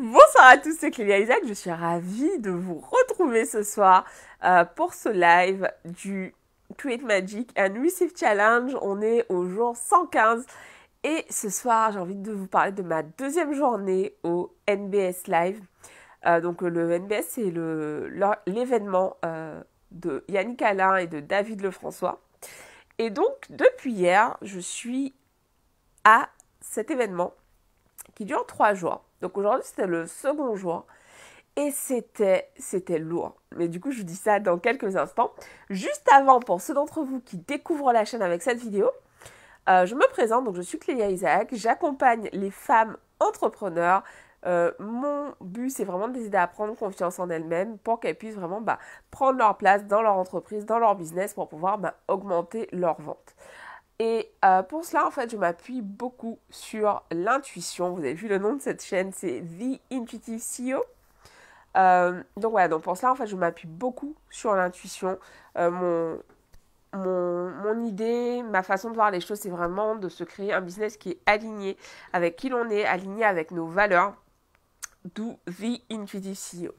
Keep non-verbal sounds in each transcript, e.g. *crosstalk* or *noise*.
Bonsoir à tous, c'est Clélia Isaac. Je suis ravie de vous retrouver ce soir euh, pour ce live du Create Magic and Receive Challenge. On est au jour 115 et ce soir, j'ai envie de vous parler de ma deuxième journée au NBS Live. Euh, donc, le NBS, c'est l'événement euh, de Yannick Alain et de David Lefrançois. Et donc, depuis hier, je suis à cet événement qui dure trois jours donc aujourd'hui, c'était le second jour. Et c'était, c'était lourd. Mais du coup, je vous dis ça dans quelques instants. Juste avant, pour ceux d'entre vous qui découvrent la chaîne avec cette vidéo, euh, je me présente, donc je suis Clélia Isaac, j'accompagne les femmes entrepreneurs. Euh, mon but, c'est vraiment de les aider à prendre confiance en elles-mêmes pour qu'elles puissent vraiment bah, prendre leur place dans leur entreprise, dans leur business pour pouvoir bah, augmenter leurs ventes. Et euh, pour cela, en fait, je m'appuie beaucoup sur l'intuition. Vous avez vu le nom de cette chaîne, c'est The Intuitive CEO. Euh, donc voilà, donc pour cela, en fait, je m'appuie beaucoup sur l'intuition. Euh, mon, mon, mon, idée, ma façon de voir les choses, c'est vraiment de se créer un business qui est aligné avec qui l'on est, aligné avec nos valeurs, d'où The Intuitive CEO.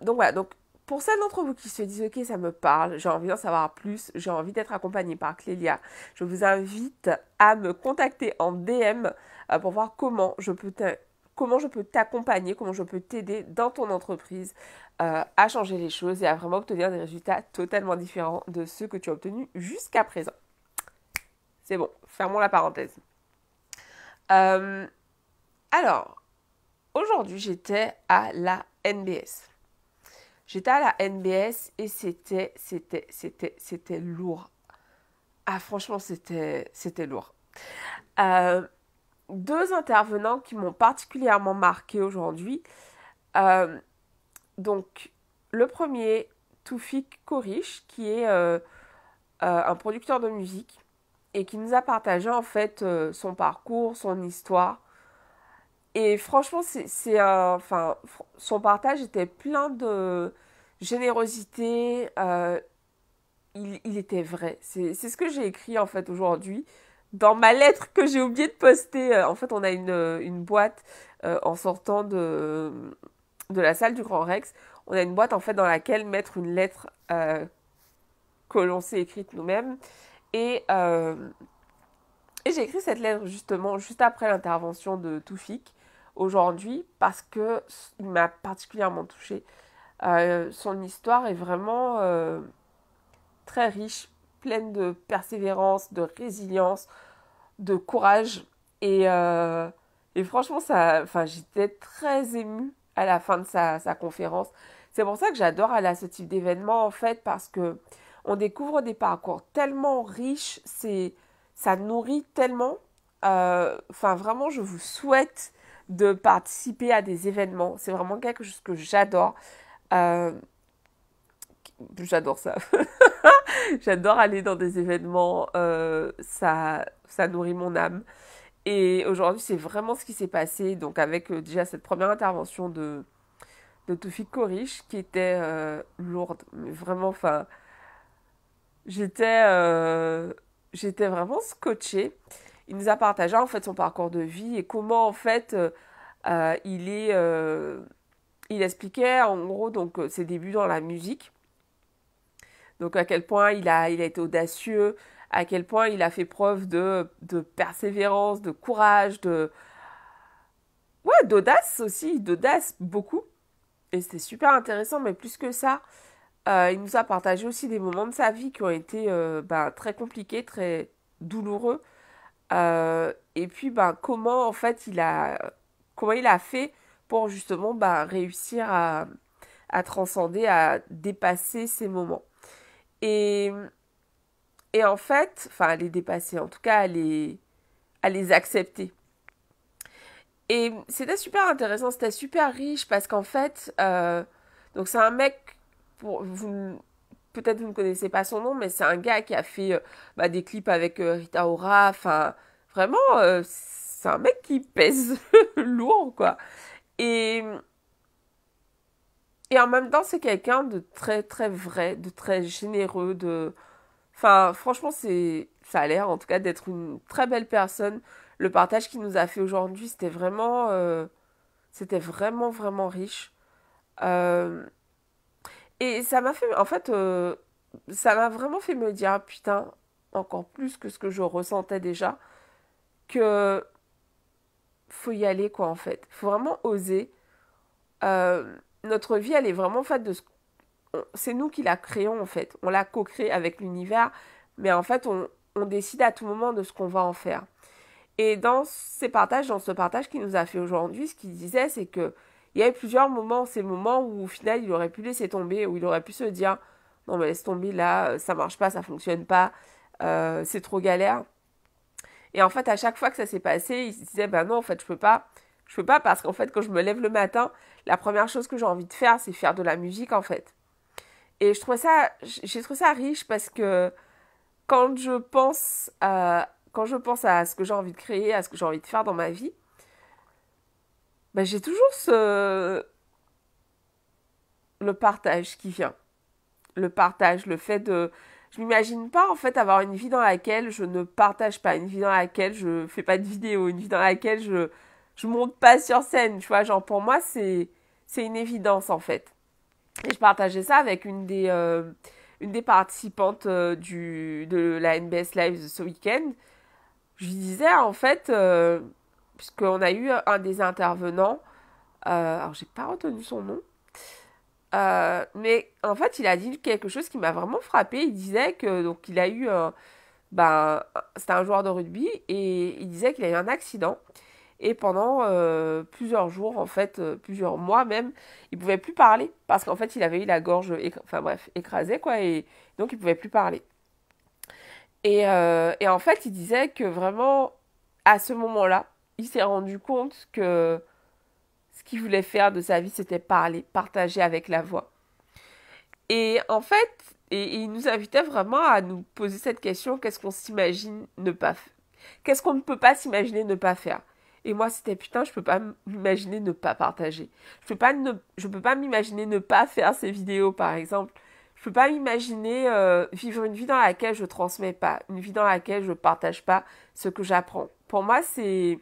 donc voilà, donc pour celles d'entre vous qui se disent, ok, ça me parle, j'ai envie d'en savoir plus, j'ai envie d'être accompagnée par Clélia, je vous invite à me contacter en DM euh, pour voir comment je peux comment je peux t'accompagner, comment je peux t'aider dans ton entreprise euh, à changer les choses et à vraiment obtenir des résultats totalement différents de ceux que tu as obtenus jusqu'à présent. C'est bon, fermons la parenthèse. Euh, alors, aujourd'hui j'étais à la NBS. J'étais à la NBS et c'était, c'était, c'était, c'était lourd. Ah, franchement, c'était, c'était lourd. Euh, deux intervenants qui m'ont particulièrement marqué aujourd'hui. Euh, donc, le premier, Toufik Korish, qui est euh, un producteur de musique et qui nous a partagé en fait son parcours, son histoire et franchement, c'est, euh, enfin, son partage était plein de générosité. Euh, il, était vrai. C'est, ce que j'ai écrit en fait aujourd'hui dans ma lettre que j'ai oublié de poster. Euh, en fait, on a une, boîte en sortant de, de la salle du Grand Rex. On a une boîte en fait dans laquelle mettre une lettre que l'on s'est écrite nous-mêmes. Et, et j'ai écrit cette lettre justement juste après l'intervention de Toufik aujourd'hui parce que il m'a particulièrement touchée. Euh, son histoire est vraiment euh, très riche, pleine de persévérance, de résilience, de courage. Euh, et, franchement, ça, enfin, j'étais très émue à la fin de sa, conférence. C'est pour ça que j'adore aller à ce type d'événement, en fait, parce que on découvre des parcours tellement riches, c'est, ça nourrit tellement. Enfin, vraiment, je vous souhaite de participer à des événements. C'est vraiment quelque chose que j'adore. Euh, j'adore ça. *laughs* j'adore aller dans des événements. Euh, ça, ça nourrit mon âme. Et aujourd'hui, c'est vraiment ce qui s'est passé. Donc, avec euh, déjà cette première intervention de, de Tofik Korish, qui était lourde. Mais vraiment, enfin, j'étais, j'étais vraiment scotchée il nous a partagé en fait son parcours de vie et comment en fait euh, euh, il est euh, il expliquait en gros donc ses débuts dans la musique donc à quel point il a il a été audacieux à quel point il a fait preuve de, de persévérance de courage de ouais d'audace aussi d'audace beaucoup et c'était super intéressant mais plus que ça il nous a partagé aussi des moments de sa vie qui ont été ben, très compliqués très douloureux euh, et puis, ben, comment en fait il a, comment il a fait pour justement ben, réussir à, transcender, à dépasser ces moments. Et, et en fait, enfin, les dépasser, en tout cas, à les, à les accepter. Et c'était super intéressant, c'était super riche parce qu'en fait, euh, donc c'est un mec, pour, vous, peut-être vous ne connaissez pas son nom, mais c'est un gars qui a fait euh, bah, des clips avec euh, Rita Ora. Enfin, vraiment, euh, c'est un mec qui pèse *laughs* lourd, quoi. Et, et en même temps, c'est quelqu'un de très, très vrai, de très généreux. De... Enfin, franchement, c'est ça a l'air en tout cas d'être une très belle personne. Le partage qu'il nous a fait aujourd'hui, c'était vraiment, c'était vraiment, vraiment riche. Et ça m'a fait, en fait, euh, ça m'a vraiment fait me dire, ah, putain, encore plus que ce que je ressentais déjà, que faut y aller, quoi, en fait. Faut vraiment oser. Euh, notre vie, elle est vraiment faite de ce c'est nous qui la créons en fait. On la co-crée avec l'univers, mais en fait, on, on, décide à tout moment de ce qu'on va en faire. Et dans ces partages, dans ce partage qui nous a fait aujourd'hui, ce qu'il disait, c'est que il y a eu plusieurs moments, ces moments où au final il aurait pu laisser tomber, où il aurait pu se dire non mais laisse tomber là, ça marche pas, ça fonctionne pas, euh, c'est trop galère. Et en fait à chaque fois que ça s'est passé, il se disait ben non en fait je peux pas, je peux pas parce qu'en fait quand je me lève le matin, la première chose que j'ai envie de faire c'est faire de la musique en fait. Et je trouve ça, j'ai trouvé ça riche parce que quand je pense quand je pense à ce que j'ai envie de créer, à ce que j'ai envie de faire dans ma vie, ben, j'ai toujours ce... le partage qui vient. Le partage, le fait de... Je m'imagine pas en fait avoir une vie dans laquelle je ne partage pas, une vie dans laquelle je fais pas de vidéo, une vie dans laquelle je je monte pas sur scène, tu vois, genre pour moi c'est c'est une évidence en fait. Et je partageais ça avec une des euh, une des participantes euh, du de la NBS Live ce week-end. Je lui disais en fait euh, puisqu'on a eu un des intervenants, Alors, euh, alors j'ai pas retenu son nom, euh, mais en fait il a dit quelque chose qui m'a vraiment frappé. Il disait que donc il a eu, euh, ben, c'était un joueur de rugby et il disait qu'il a eu un accident et pendant plusieurs jours en fait, plusieurs mois même, il pouvait plus parler parce qu'en fait il avait eu la gorge, enfin bref, écrasée quoi et donc il pouvait plus parler. Et, et en fait, il disait que vraiment, à ce moment-là, il s'est rendu compte que ce qu'il voulait faire de sa vie, c'était parler, partager avec la voix. Et en fait, et, il nous invitait vraiment à nous poser cette question qu'est-ce qu'on s'imagine ne pas Qu'est-ce qu'on ne peut pas s'imaginer ne pas faire Et moi, c'était putain, je peux pas m'imaginer ne pas partager. Je peux pas ne, je peux pas m'imaginer ne pas faire ces vidéos, par exemple. Je peux pas m'imaginer euh, vivre une vie dans laquelle je ne transmets pas, une vie dans laquelle je partage pas ce que j'apprends. Pour moi, c'est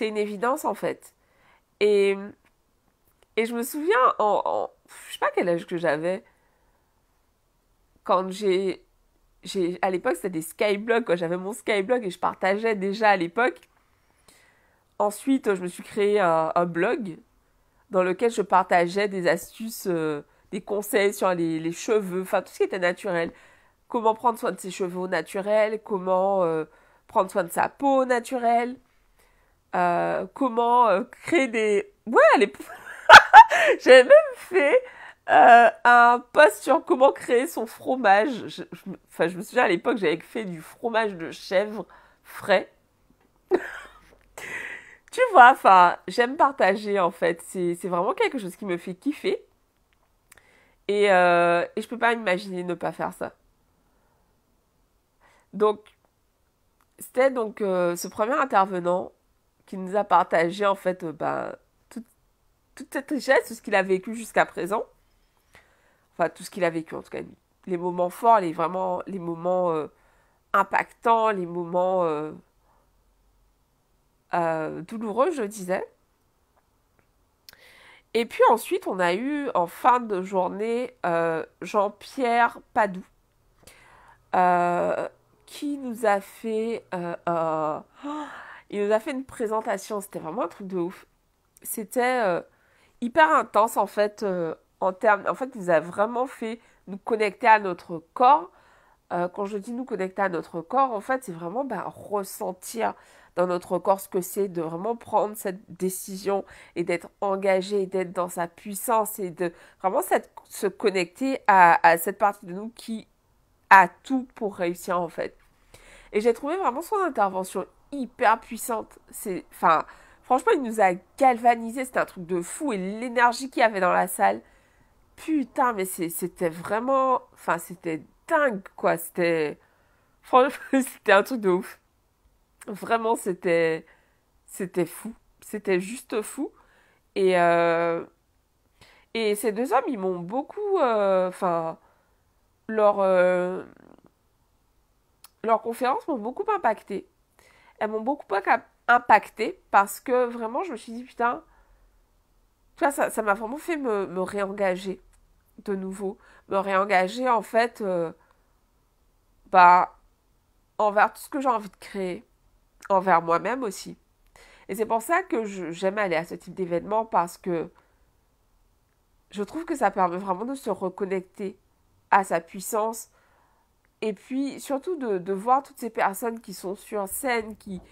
c'est une évidence en fait. Et, je me souviens, en, je sais pas quel âge que j'avais, quand j'ai, j'ai à l'époque c'était des skyblogs, quoi. j'avais mon skyblog et je partageais déjà à l'époque. Ensuite, je me suis créé un, blog dans lequel je partageais des astuces, euh, des conseils sur les, cheveux, enfin tout ce qui était naturel. Comment prendre soin de ses cheveux naturels, comment euh, prendre soin de sa peau naturelle. Euh, comment euh, créer des... Ouais, les... *laughs* J'avais même fait euh, un post sur comment créer son fromage. Je, enfin, je me souviens à l'époque, j'avais fait du fromage de chèvre frais. *laughs* tu vois, enfin, j'aime partager en fait. C'est vraiment quelque chose qui me fait kiffer. Et, euh, et je peux pas imaginer ne pas faire ça. Donc, c'était donc ce premier intervenant qui nous a partagé en fait euh, ben, toute, cette richesse, tout ce qu'il a vécu jusqu'à présent. Enfin, tout ce qu'il a vécu en tout cas, les moments forts, les, vraiment, les moments euh, impactants, les moments euh, douloureux, je disais. Et puis ensuite, on a eu en fin de journée Jean-Pierre Padoue. qui nous a fait il nous a fait une présentation, c'était vraiment un truc de ouf. C'était euh, hyper intense en fait, euh, en termes. En fait, il nous a vraiment fait nous connecter à notre corps. Euh, quand je dis nous connecter à notre corps, en fait, c'est vraiment bah, ressentir dans notre corps ce que c'est de vraiment prendre cette décision et d'être engagé, d'être dans sa puissance et de vraiment se connecter à, à cette partie de nous qui a tout pour réussir en fait. Et j'ai trouvé vraiment son intervention hyper puissante. C'est, enfin, franchement, il nous a galvanisé. C'était un truc de fou et l'énergie qu'il y avait dans la salle. Putain, mais c'était vraiment, enfin, c'était dingue quoi. C'était, franchement, *laughs* c'était un truc de ouf. Vraiment, c'était, c'était fou. C'était juste fou. Et euh, et ces deux hommes, ils m'ont beaucoup, euh, enfin, leur euh, leur conférence m'ont beaucoup impacté elles m'ont beaucoup impacté parce que vraiment, je me suis dit, putain, tu vois, ça, m'a vraiment fait me, réengager de nouveau. Me réengager, en fait, euh, bah, envers tout ce que j'ai envie de créer, envers moi-même aussi. Et c'est pour ça que j'aime aller à ce type d'événement parce que je trouve que ça permet vraiment de se reconnecter à sa puissance, et puis surtout de, de, voir toutes ces personnes qui sont sur scène, qui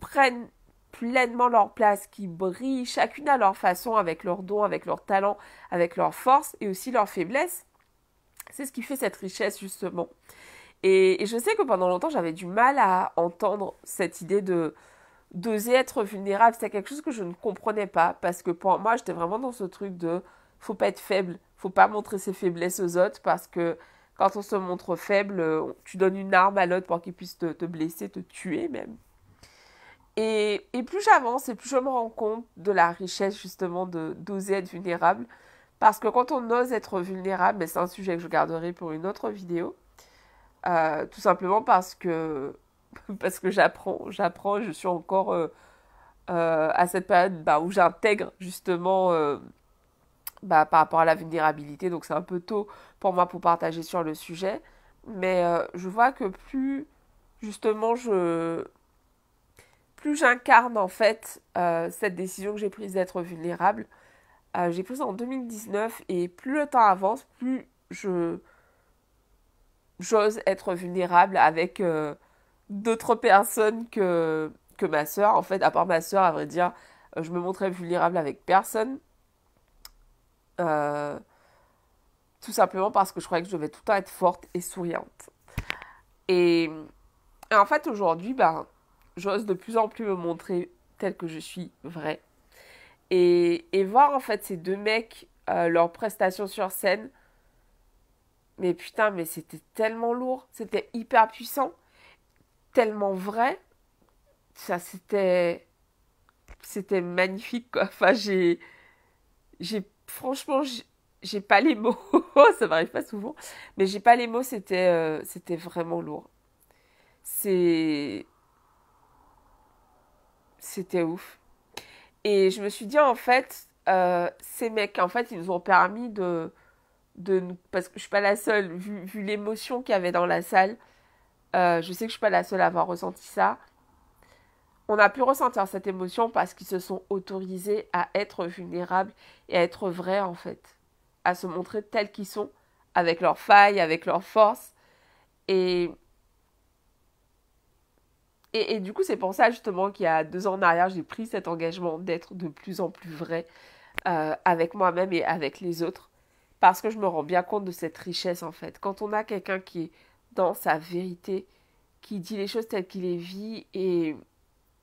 prennent pleinement leur place, qui brillent chacune à leur façon, avec leurs dons, avec leurs talents, avec leurs forces et aussi leurs faiblesses. C'est ce qui fait cette richesse justement. Et, je sais que pendant longtemps j'avais du mal à entendre cette idée de d'oser être vulnérable. c'est quelque chose que je ne comprenais pas parce que pour moi j'étais vraiment dans ce truc de faut pas être faible, faut pas montrer ses faiblesses aux autres parce que quand on se montre faible, euh, tu donnes une arme à l'autre pour qu'il puisse te, blesser, te tuer même. Et, plus j'avance et plus je me rends compte de la richesse justement d'oser être vulnérable. Parce que quand on ose être vulnérable, mais c'est un sujet que je garderai pour une autre vidéo, euh, tout simplement parce que, *laughs* parce que j'apprends, j'apprends, je suis encore euh, à cette période bah, où j'intègre justement bah, par rapport à la vulnérabilité, donc c'est un peu tôt pour moi pour partager sur le sujet, mais euh, je vois que plus justement je plus j'incarne en fait euh, cette décision que j'ai prise d'être vulnérable, euh, j'ai prise en 2019 et plus le temps avance, plus je j'ose être vulnérable avec d'autres personnes que, que ma sœur. En fait, à part ma sœur, à vrai dire, je me montrais vulnérable avec personne euh, tout simplement parce que je croyais que je devais tout le temps être forte et souriante. Et, en fait, aujourd'hui, ben, j'ose de plus en plus me montrer telle que je suis vraie. Et, et voir en fait ces deux mecs, euh, leurs prestations sur scène, mais putain, mais c'était tellement lourd, c'était hyper puissant, tellement vrai. Ça, c'était. C'était magnifique, quoi. Enfin, j'ai. J'ai franchement, j'ai pas les mots. *laughs* ça m'arrive pas souvent, mais j'ai pas les mots. Euh, c'était, vraiment lourd. C'est, c'était ouf. Et je me suis dit en fait, euh, ces mecs, en fait, ils nous ont permis de, de nous, parce que je suis pas la seule. Vu, l'émotion qu'il y avait dans la salle, euh, je sais que je suis pas la seule à avoir ressenti ça. On a pu ressentir cette émotion parce qu'ils se sont autorisés à être vulnérables et à être vrais en fait, à se montrer tels qu'ils sont, avec leurs failles, avec leurs forces. Et... et, du coup, c'est pour ça justement qu'il y a deux ans en arrière, j'ai pris cet engagement d'être de plus en plus vrai euh, avec moi-même et avec les autres, parce que je me rends bien compte de cette richesse en fait. Quand on a quelqu'un qui est dans sa vérité, qui dit les choses telles qu'il les vit et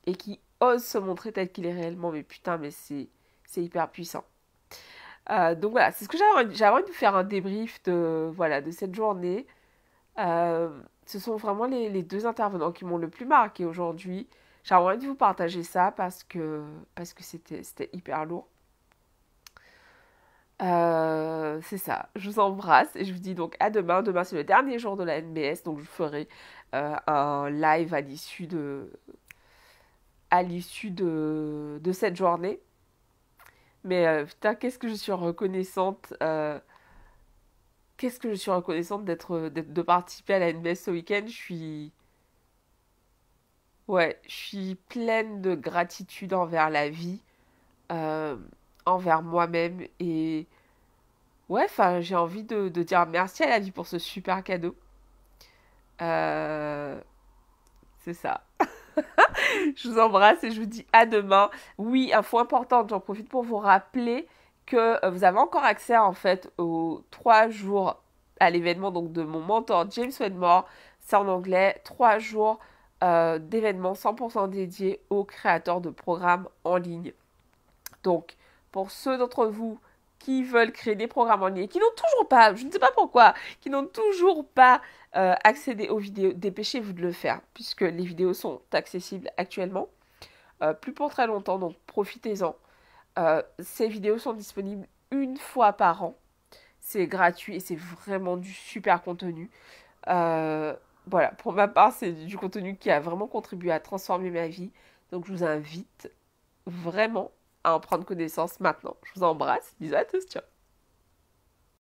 et qui ose se montrer tel qu'il est réellement. Mais putain, mais c'est, c'est hyper puissant. Euh, donc voilà, c'est ce que j'avais envie, j'avais de faire un débrief de, voilà, de cette journée. Euh, ce sont vraiment les, deux intervenants qui m'ont le plus marqué aujourd'hui. J'avais envie de vous partager ça parce que, parce que c'était, hyper lourd. Euh, c'est ça, je vous embrasse et je vous dis donc à demain. Demain c'est le dernier jour de la NBS, donc je ferai un live à l'issue de, à l'issue de, de, cette journée. Mais euh, putain, qu'est-ce que je suis reconnaissante. Euh, qu'est-ce que je suis reconnaissante d'être, de participer à la NBS ce week-end. Je suis. Ouais, je suis pleine de gratitude envers la vie, euh, envers moi-même. Et ouais, enfin, j'ai envie de, de, dire merci à la vie pour ce super cadeau. C'est ça. *laughs* je vous embrasse et je vous dis à demain. Oui, info importante, j'en profite pour vous rappeler que euh, vous avez encore accès en fait aux trois jours à l'événement donc de mon mentor James Wedmore. C'est en anglais, trois jours euh, d'événements 100% dédiés aux créateurs de programmes en ligne. Donc, pour ceux d'entre vous qui veulent créer des programmes en ligne, qui n'ont toujours pas, je ne sais pas pourquoi, qui n'ont toujours pas euh, accédé aux vidéos, dépêchez-vous de le faire, puisque les vidéos sont accessibles actuellement. Euh, plus pour très longtemps, donc profitez-en. Euh, ces vidéos sont disponibles une fois par an. C'est gratuit et c'est vraiment du super contenu. voilà, pour ma part, c'est du contenu qui a vraiment contribué à transformer ma vie. Donc je vous invite vraiment à en prendre connaissance maintenant. Je vous embrasse. Bisous à tous. Ciao.